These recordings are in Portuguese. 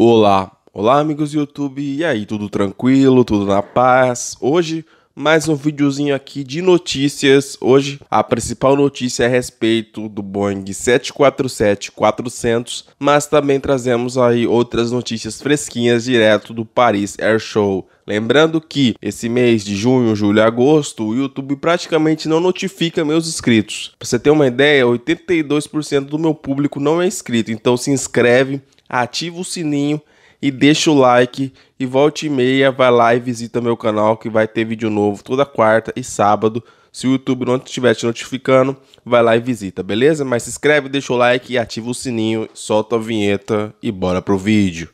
Olá, olá amigos do YouTube, e aí, tudo tranquilo, tudo na paz? Hoje, mais um videozinho aqui de notícias. Hoje, a principal notícia é a respeito do Boeing 747-400, mas também trazemos aí outras notícias fresquinhas direto do Paris Air Show. Lembrando que esse mês de junho, julho e agosto, o YouTube praticamente não notifica meus inscritos. Pra você ter uma ideia, 82% do meu público não é inscrito, então se inscreve ativa o sininho e deixa o like e volte e meia, vai lá e visita meu canal que vai ter vídeo novo toda quarta e sábado. Se o YouTube não estiver te notificando, vai lá e visita, beleza? Mas se inscreve, deixa o like e ativa o sininho, solta a vinheta e bora pro vídeo.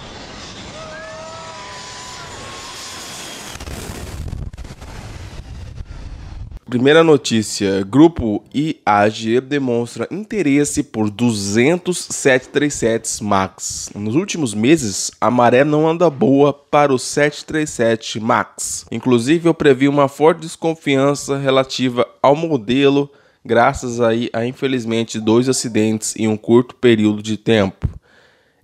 Primeira notícia: Grupo IAG demonstra interesse por 200 737 MAX. Nos últimos meses, a maré não anda boa para o 737 MAX. Inclusive, eu previ uma forte desconfiança relativa ao modelo, graças aí a infelizmente dois acidentes em um curto período de tempo.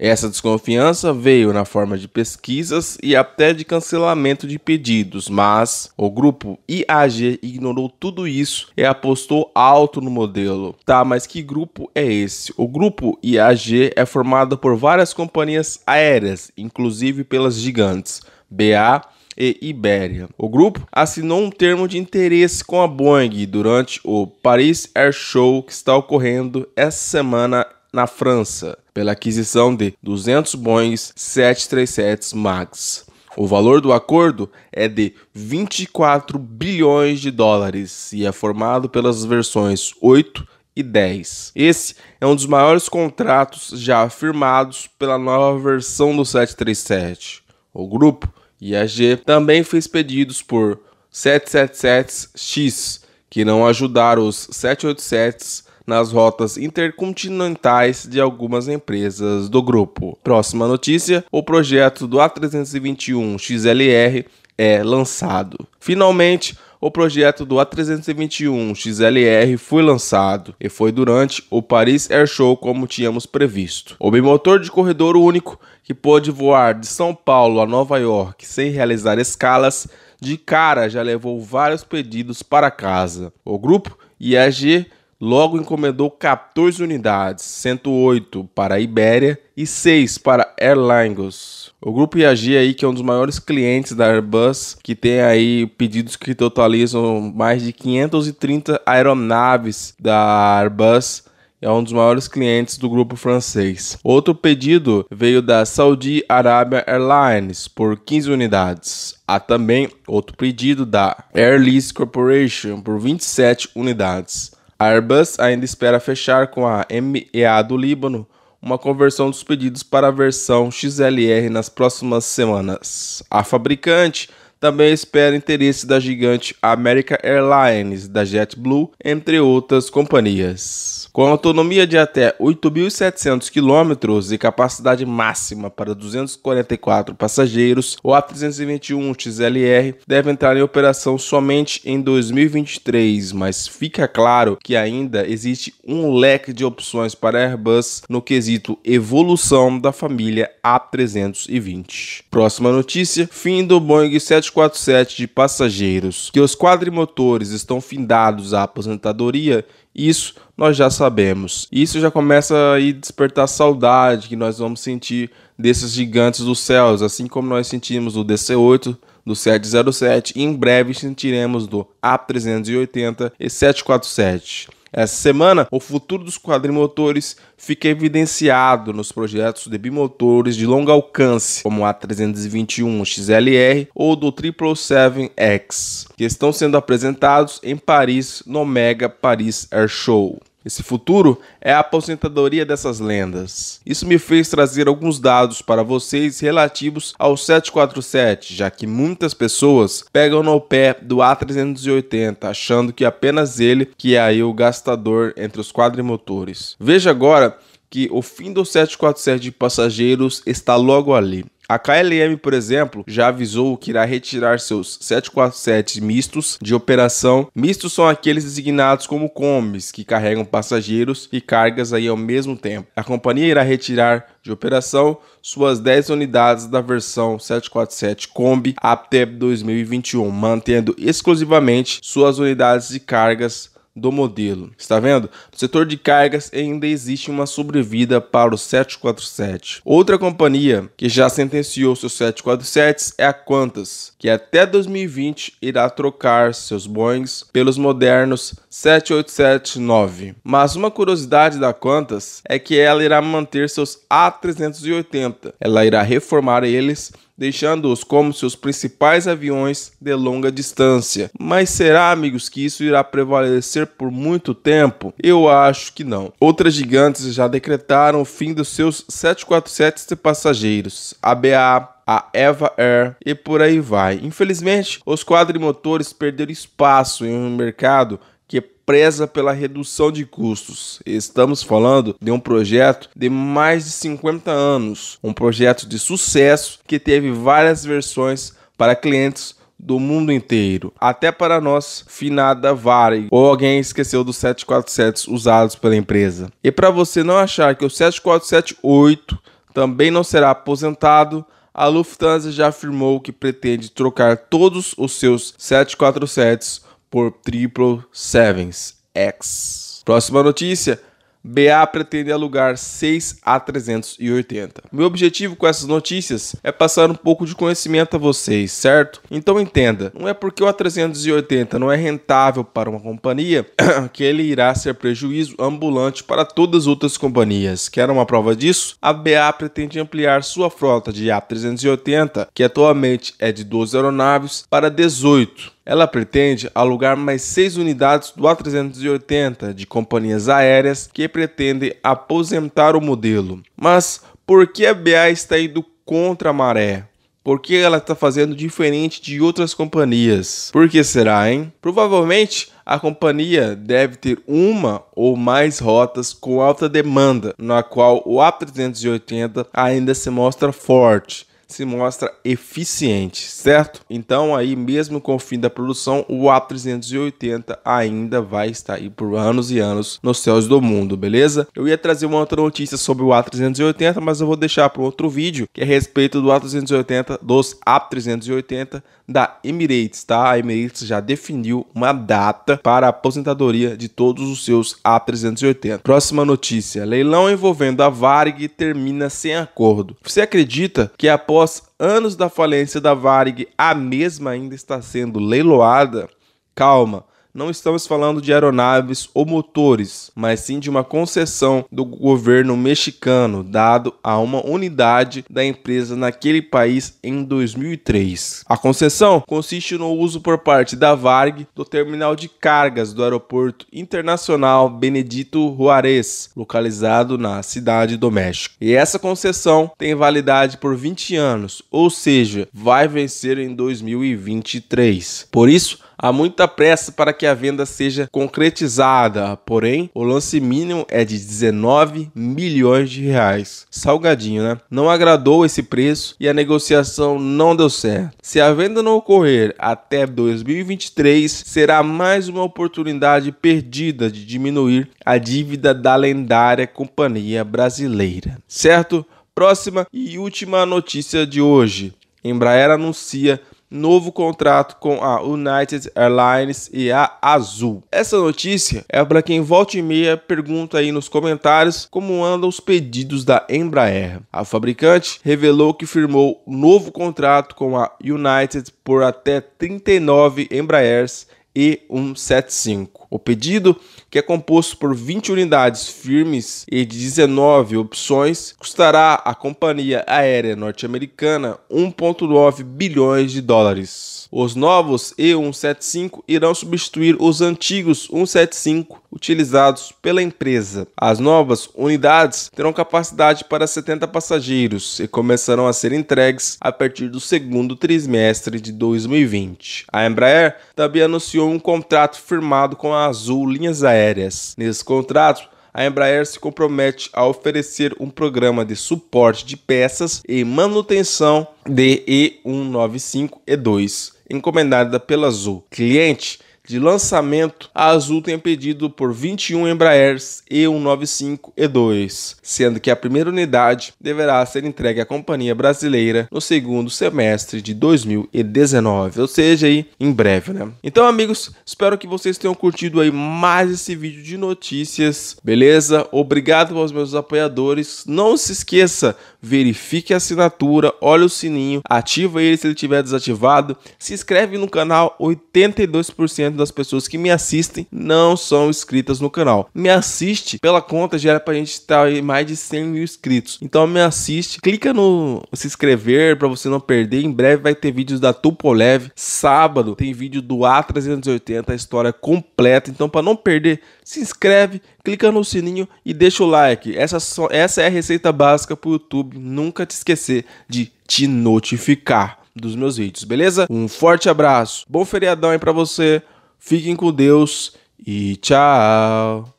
Essa desconfiança veio na forma de pesquisas e até de cancelamento de pedidos, mas o grupo IAG ignorou tudo isso e apostou alto no modelo. Tá, mas que grupo é esse? O grupo IAG é formado por várias companhias aéreas, inclusive pelas gigantes BA, e Iberia. O grupo assinou um termo de interesse com a Boeing durante o Paris Air Show que está ocorrendo essa semana na França pela aquisição de 200 Boeing 737 MAX. O valor do acordo é de 24 bilhões de dólares e é formado pelas versões 8 e 10. Esse é um dos maiores contratos já firmados pela nova versão do 737. O grupo IAG também fez pedidos por 777X, que não ajudaram os 787s nas rotas intercontinentais de algumas empresas do grupo. Próxima notícia: o projeto do A321 XLR é lançado. Finalmente, o projeto do A321 XLR foi lançado e foi durante o Paris Air Show como tínhamos previsto. O bimotor de corredor único que pôde voar de São Paulo a Nova York sem realizar escalas, de cara já levou vários pedidos para casa. O grupo IAG logo encomendou 14 unidades, 108 para a Ibéria e 6 para Aer Lingus. O grupo IAG aí, que é um dos maiores clientes da Airbus, que tem aí pedidos que totalizam mais de 530 aeronaves da Airbus é um dos maiores clientes do grupo francês. Outro pedido veio da Saudi Arabia Airlines por 15 unidades. Há também outro pedido da Air Lease Corporation por 27 unidades. A Airbus ainda espera fechar com a MEA do Líbano uma conversão dos pedidos para a versão XLR nas próximas semanas. A fabricante também espera interesse da gigante American Airlines, da JetBlue, entre outras companhias. Com autonomia de até 8.700 km e capacidade máxima para 244 passageiros, o A321 XLR deve entrar em operação somente em 2023, mas fica claro que ainda existe um leque de opções para Airbus no quesito evolução da família A320. Próxima notícia: fim do Boeing 747 de passageiros. Que os quadrimotores estão findados à aposentadoria isso nós já sabemos. Isso já começa a despertar saudade que nós vamos sentir desses gigantes dos céus, assim como nós sentimos do DC-8, do 707 e em breve sentiremos do a 380 e 747. Essa semana, o futuro dos quadrimotores fica evidenciado nos projetos de bimotores de longo alcance, como o A321 XLR ou do 777X, que estão sendo apresentados em Paris no Mega Paris Air Show. Esse futuro é a aposentadoria dessas lendas. Isso me fez trazer alguns dados para vocês relativos ao 747, já que muitas pessoas pegam no pé do A380, achando que apenas ele que é aí o gastador entre os quadrimotores. Veja agora que o fim do 747 de passageiros está logo ali. A KLM, por exemplo, já avisou que irá retirar seus 747 mistos de operação. Mistos são aqueles designados como combis, que carregam passageiros e cargas aí ao mesmo tempo. A companhia irá retirar de operação suas 10 unidades da versão 747 Kombi até 2021, mantendo exclusivamente suas unidades de cargas do modelo. Está vendo? No setor de cargas ainda existe uma sobrevida para o 747. Outra companhia que já sentenciou seus 747s é a Qantas, que até 2020 irá trocar seus Boeings pelos modernos 787-9. Mas uma curiosidade da Qantas é que ela irá manter seus A380. Ela irá reformar eles deixando-os como seus principais aviões de longa distância. Mas será, amigos, que isso irá prevalecer por muito tempo? Eu acho que não. Outras gigantes já decretaram o fim dos seus 747 de passageiros. A BA, a Eva Air e por aí vai. Infelizmente, os quadrimotores perderam espaço em um mercado que preza pela redução de custos. Estamos falando de um projeto de mais de 50 anos, um projeto de sucesso que teve várias versões para clientes do mundo inteiro, até para nós, finada Varig, ou alguém esqueceu dos 747 usados pela empresa. E para você não achar que o 7478 também não será aposentado, a Lufthansa já afirmou que pretende trocar todos os seus 747 por Triple Sevens X. Próxima notícia. BA pretende alugar 6 a 380. Meu objetivo com essas notícias é passar um pouco de conhecimento a vocês, certo? Então entenda, não é porque o A380 não é rentável para uma companhia que ele irá ser prejuízo ambulante para todas as outras companhias. Quer uma prova disso? A BA pretende ampliar sua frota de A380, que atualmente é de 12 aeronaves, para 18 ela pretende alugar mais seis unidades do A380 de companhias aéreas que pretendem aposentar o modelo. Mas por que a BA está indo contra a maré? Por que ela está fazendo diferente de outras companhias? Por que será, hein? Provavelmente a companhia deve ter uma ou mais rotas com alta demanda, na qual o A380 ainda se mostra forte se mostra eficiente, certo? Então aí mesmo com o fim da produção, o A380 ainda vai estar aí por anos e anos nos céus do mundo, beleza? Eu ia trazer uma outra notícia sobre o A380, mas eu vou deixar para outro vídeo, que é a respeito do A380, dos A380 da Emirates, tá? A Emirates já definiu uma data para a aposentadoria de todos os seus A380. Próxima notícia, leilão envolvendo a Varig termina sem acordo. Você acredita que após após anos da falência da Varig, a mesma ainda está sendo leiloada? Calma, não estamos falando de aeronaves ou motores, mas sim de uma concessão do governo mexicano dado a uma unidade da empresa naquele país em 2003. A concessão consiste no uso por parte da Varg do terminal de cargas do Aeroporto Internacional Benedito Juarez, localizado na cidade do México. E essa concessão tem validade por 20 anos, ou seja, vai vencer em 2023. Por isso, há muita pressa para que a venda seja concretizada, porém, o lance mínimo é de 19 milhões de reais. Salgadinho, né? Não agradou esse preço e a negociação não deu certo. Se a venda não ocorrer até 2023, será mais uma oportunidade perdida de diminuir a dívida da lendária companhia brasileira. Certo? Próxima e última notícia de hoje. Embraer anuncia novo contrato com a United Airlines e a Azul. Essa notícia é para quem volta e meia pergunta aí nos comentários como andam os pedidos da Embraer. A fabricante revelou que firmou novo contrato com a United por até 39 Embraers e 175. O pedido, que é composto por 20 unidades firmes e 19 opções, custará à companhia aérea norte-americana 1,9 bilhões de dólares. Os novos E175 irão substituir os antigos 175 utilizados pela empresa. As novas unidades terão capacidade para 70 passageiros e começarão a ser entregues a partir do segundo trimestre de 2020. A Embraer também anunciou um contrato firmado com a Azul linhas aéreas. Nesse contrato, a Embraer se compromete a oferecer um programa de suporte de peças e manutenção de E195 E2, encomendada pela Azul. Cliente de lançamento, a Azul tem pedido por 21 Embraers E195 E2, sendo que a primeira unidade deverá ser entregue à companhia brasileira no segundo semestre de 2019, ou seja, aí em breve, né? Então, amigos, espero que vocês tenham curtido aí mais esse vídeo de notícias, beleza? Obrigado aos meus apoiadores. Não se esqueça, verifique a assinatura, olha o sininho, ativa ele se ele estiver desativado, se inscreve no canal 82% das pessoas que me assistem não são inscritas no canal. Me assiste, pela conta já era pra gente estar tá aí mais de 100 mil inscritos. Então me assiste, clica no se inscrever para você não perder. Em breve vai ter vídeos da Tupolev. Sábado tem vídeo do A380, a história completa. Então para não perder, se inscreve, clica no sininho e deixa o like. Essa, só, essa é a receita básica pro YouTube nunca te esquecer de te notificar dos meus vídeos, beleza? Um forte abraço, bom feriadão aí pra você, Fiquem com Deus e tchau!